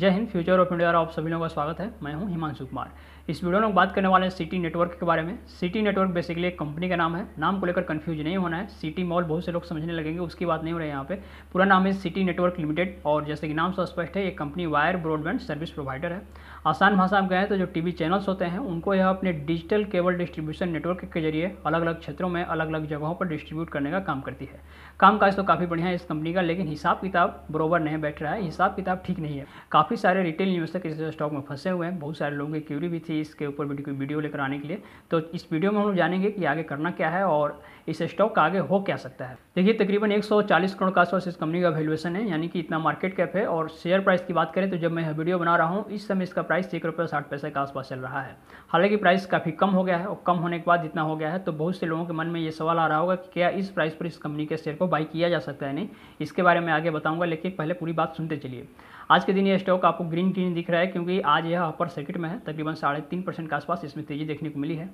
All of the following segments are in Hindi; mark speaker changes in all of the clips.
Speaker 1: जय हिंद फ्यूचर ऑफ इंडिया आप सभी लोगों का स्वागत है मैं हूं हिमांशु कुमार इस वीडियो में बात करने वाले हैं सिटी नेटवर्क के बारे में सिटी नेटवर्क बेसिकली एक कंपनी का नाम है नाम को लेकर कन्फ्यूज नहीं होना है सिटी मॉल बहुत से लोग समझने लगेंगे उसकी बात नहीं हो रही है यहाँ पे पूरा नाम है सिटी नेटवर्क लिमिटेड और जैसे कि नाम से स्पष्ट है ये company wire broadband service provider है आसान भाषा में कहें तो जो टीवी चैनल्स होते हैं उनको यह अपने डिजिटल केबल डिस्ट्रीब्यूशन नेटवर्क के जरिए अलग अलग क्षेत्रों में अलग अलग जगहों पर डिस्ट्रीब्यूट करने का काम करती है कामकाज तो काफ़ी बढ़िया है इस कंपनी का लेकिन हिसाब किताब बरोबर नहीं बैठ रहा है हिसाब किताब ठीक नहीं है काफ़ी काफ़ी सारे रिटेल निवेशक इस स्टॉक में फंसे हुए हैं बहुत सारे लोगों की क्यूरी भी थी इसके ऊपर वीडियो लेकर आने के लिए तो इस वीडियो में हम लोग जानेंगे कि आगे करना क्या है और इस स्टॉक का आगे हो क्या सकता है देखिए तकरीबन 140 करोड़ का आसपास इस कंपनी का वैल्यूएशन है यानी कि इतना मार्केट कैप है और शेयर प्राइस की बात करें तो जब मैं वीडियो बना रहा हूँ इस समय इसका प्राइस एक रुपये साठ पैसे के आसपास चल रहा है हालांकि प्राइस काफ़ी कम हो गया है और कम होने के बाद जितना हो गया है तो बहुत से लोगों के मन में ये सवाल आ रहा होगा कि क्या इस प्राइस पर इस कंपनी के शेयर को बाई किया जा सकता है नहीं इसके बारे में आगे बताऊँगा लेकिन पहले पूरी बात सुनते चलिए आज के दिन ये स्टॉक स्टॉक आपको ग्रीन ग्रीन दिख रहा है क्योंकि आज यह अपर सर्किट में है तकरीबन साढ़े तीन परसेंट के आसपास इसमें तेज़ी देखने को मिली है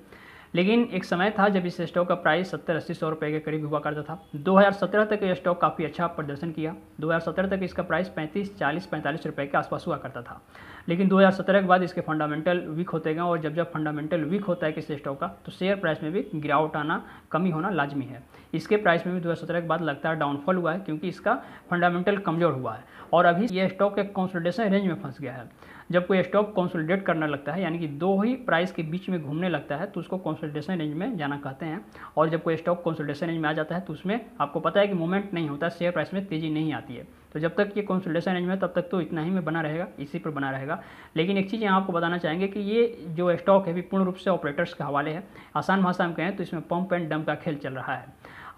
Speaker 1: लेकिन एक समय था जब इस स्टॉक का प्राइस सत्तर अस्सी सौ रुपये के करीब हुआ करता था 2017 तक यह स्टॉक काफ़ी अच्छा प्रदर्शन किया 2017 तक इसका प्राइस 35, 40, 45 रुपए के आसपास हुआ करता था लेकिन 2017 के बाद इसके फंडामेंटल वीक होते गए और जब जब फंडामेंटल वीक होता है किसी स्टॉक का तो शेयर प्राइस में भी गिरावट आना कमी होना लाजमी है इसके प्राइस में भी दो के बाद लगता है डाउनफॉल हुआ है क्योंकि इसका फंडामेंटल कमज़ोर हुआ है और अभी ये स्टॉक एक कॉन्सोलिडेशन रेंज में फंस गया है जब कोई स्टॉक कॉन्सोलिडेट करना लगता है यानी कि दो ही प्राइस के बीच में घूमने लगता है तो उसको कॉन्सोलिडेशन रेंज में जाना कहते हैं और जब कोई स्टॉक कॉन्सोलिडेशन रेंज में आ जाता है तो उसमें आपको पता है कि मूवमेंट नहीं होता शेयर प्राइस में तेज़ी नहीं आती है तो जब तक ये कंसल्टेशन रेंज में तब तक तो इतना ही में बना रहेगा इसी पर बना रहेगा लेकिन एक चीज़ यहाँ आपको बताना चाहेंगे कि ये जो स्टॉक है भी पूर्ण रूप से ऑपरेटर्स के हवाले है आसान भाषा में कहें तो इसमें पंप एंड डम का खेल चल रहा है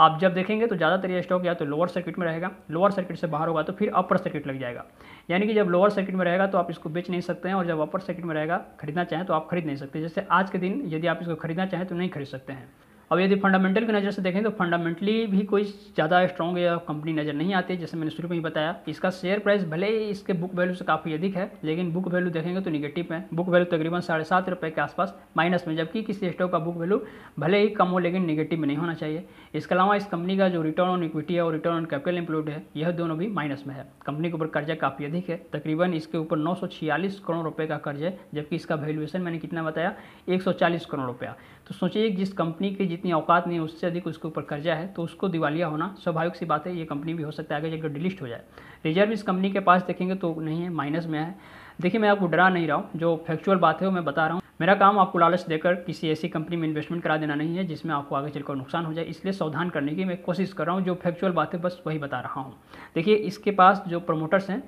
Speaker 1: आप जब देखेंगे तो ज़्यादातर ये स्टॉक या तो लोअर सर्किट में रहेगा लोअर सर्किट से बाहर होगा तो फिर अपर सर्किट लग जाएगा यानी कि जब लोअर सर्किट में रहेगा तो आप इसको बेच नहीं सकते हैं और जब अपर सर्किट में रहेगा खरीदना चाहें तो आप खरीद नहीं सकते जैसे आज के दिन यदि आप इसको खरीदना चाहें तो नहीं खरीद सकते हैं अब यदि फंडामेंटल की नज़र से देखें तो फंडामेंटली भी कोई ज़्यादा स्ट्रॉन्ग या कंपनी नज़र नहीं आती जैसे मैंने शुरू में ही बताया इसका शेयर प्राइस भले ही इसके बुक वैल्यू से काफ़ी अधिक है लेकिन बुक वैल्यू देखेंगे तो निगेटिव है बुक वैल्यू तकरीबन साढ़े सात रुपये के आसपास माइनस में जबकि किसी स्टॉक का बुक वैल्यू भले ही कम हो लेकिन निगेटिव में नहीं होना चाहिए इसके अलावा इस कंपनी का जो रिटर्न ऑन इक्विटी है और रिटर्न ऑन कैपिटल इंप्लूड है यह दोनों भी माइनस में है कंपनी के ऊपर कर्जा काफ़ी अधिक है तकरीबन इसके ऊपर नौ करोड़ रुपये का कर्ज है जबकि इसका वैल्यूएशन मैंने कितना बताया एक करोड़ रुपया तो सोचिए जिस कंपनी के जितनी औकात नहीं है उससे अधिक उसके ऊपर कर्जा है तो उसको दिवालिया होना स्वाभाविक सी बात है ये कंपनी भी हो सकता है आगे जाकर डिलिस्ट हो जाए रिजर्व इस कंपनी के पास देखेंगे तो नहीं है माइनस में है देखिए मैं आपको डरा नहीं रहा हूँ जो फैक्चुअल बात है वो मैं बता रहा हूँ मेरा काम आपको लालच देकर किसी ऐसी कंपनी में इन्वेस्टमेंट करा देना नहीं है जिसमें आपको आगे चलकर नुकसान हो जाए इसलिए सावधान करने की मैं कोशिश कर रहा हूँ जो फैक्चुअल बात है बस वही बता रहा हूँ देखिए इसके पास जो प्रमोटर्स हैं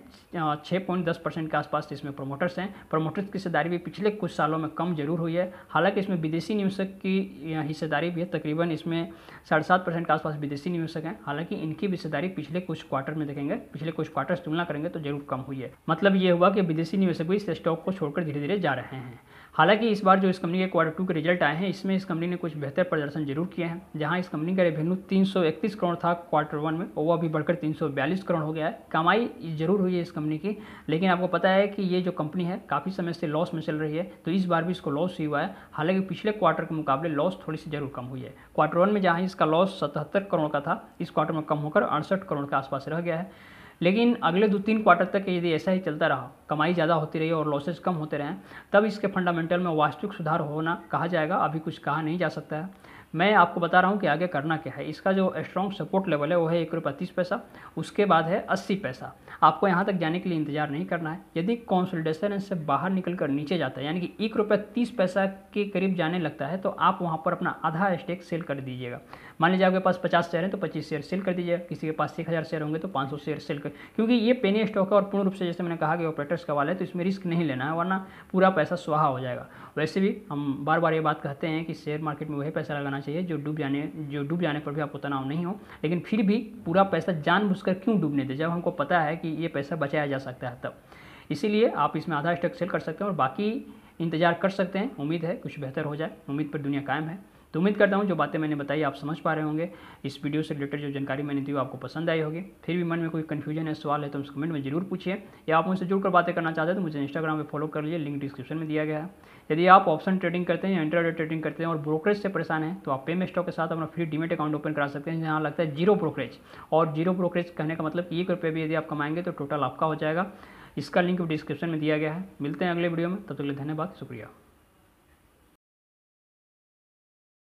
Speaker 1: छः पॉइंट दस परसेंट के आसपास इसमें प्रमोटर्स हैं प्रमोटर्स की हिस्सेदारी भी पिछले कुछ सालों में कम जरूर हुई है हालांकि इसमें विदेशी निवेशक की हिस्सेदारी भी है तकरीबन इसमें साढ़े सात परसेंट के आसपास विदेशी निवेशक हैं हालांकि इनकी भी हिस्सेदारी पिछले कुछ क्वार्टर में देखेंगे पिछले कुछ क्वार्टर तुलना करेंगे तो जरूर कम हुई है मतलब ये हुआ कि विदेशी निवेशक भी इस स्टॉक को छोड़कर धीरे धीरे जा रहे हैं हालांकि इस बार जो इस कंपनी के क्वार्टर टू के रिजल्ट आए हैं इसमें इस कंपनी ने कुछ बेहतर प्रदर्शन जरूर किए हैं जहां इस कंपनी का रेवेन्यू 331 करोड़ था क्वार्टर वन में और वह अभी बढ़कर 342 करोड़ हो गया है कमाई जरूर हुई है इस कंपनी की लेकिन आपको पता है कि ये जो कंपनी है काफ़ी समय से लॉस में चल रही है तो इस बार भी इसको लॉस ही हुआ है हालांकि पिछले क्वार्टर के मुकाबले लॉस थोड़ी सी जरूर कम हुई है क्वार्टर वन में जहाँ इसका लॉस सतहत्तर करोड़ का था इस क्वार्टर में कम होकर अड़सठ करोड़ के आसपास रह गया है लेकिन अगले दो तीन क्वार्टर तक यदि ऐसा ही चलता रहा कमाई ज़्यादा होती रही और लॉसेज कम होते रहें तब इसके फंडामेंटल में वास्तविक सुधार होना कहा जाएगा अभी कुछ कहा नहीं जा सकता है मैं आपको बता रहा हूँ कि आगे करना क्या है इसका जो स्ट्रॉन्ग सपोर्ट लेवल है वो है एक रुपये तीस पैसा उसके बाद है अस्सी पैसा आपको यहाँ तक जाने के लिए इंतजार नहीं करना है यदि कॉन्सल्टेशन से बाहर निकल कर नीचे जाता है यानी कि एक रुपये तीस पैसा के करीब जाने लगता है तो आप वहाँ पर अपना आधा स्टेक सेल कर दीजिएगा मान लीजिए आपके पास पचास शेयर हैं तो पच्चीस शेयर सेल कर दीजिए किसी के पास एक हज़ार शेयर होंगे तो पाँच सौ शेयर सेल कर क्योंकि ये पेनी स्टॉक है और पूर्ण रूप से जैसे मैंने कहा कि ऑपरेटर्स का वाला है तो इसमें रिस्क नहीं लेना है वरना पूरा पैसा स्वाहा हो जाएगा वैसे भी हम बार बार ये बात कहते हैं कि शेयर मार्केट में वही पैसा लगाना चाहिए जो डूब जाने जो डूब जाने पर भी आपको तनाव नहीं हो लेकिन फिर भी पूरा पैसा जानबूझकर क्यों डूबने दे जब हमको पता है कि ये पैसा बचाया जा सकता है तब इसीलिए आप इसमें आधा स्टॉक सेल कर सकते हैं और बाकी इंतज़ार कर सकते हैं उम्मीद है कुछ बेहतर हो जाए उम्मीद पर दुनिया कायम है तो उम्मीद करता हूँ जो बातें मैंने बताई आप समझ पा रहे होंगे इस वीडियो से रिलेटेड जो जानकारी मैंने दी वो आपको पसंद आई होगी फिर भी मन में कोई कन्फ्यूजन है सवाल है तो उसको कमेंट में जरूर पूछिए या आप मुझसे जुड़कर बातें करना चाहते हैं तो मुझे इंस्टाग्राम पर फॉलो कर लीजिए लिंक डिस्क्रिप्शन में दिया गया है यदि आप ऑप्शन ट्रेडिंग करते हैं या इंटर ट्रेडिंग करते हैं और ब्रोकरेज से परेशान हैं तो आप पेम स्टॉक के साथ अपना फ्री डिमेट अकाउंट ओपन करा सकते हैं जहाँ लगता है जीरो ब्रोकरेज और जीरो ब्रोकरेज कहने का मतलब एक रुपये भी यदि आप कमाएंगे तो टोटल आपका हो जाएगा इसका लिंक डिस्क्रिप्शन में दिया गया है मिलते हैं अगले वीडियो में तब तक के लिए धन्यवाद शुक्रिया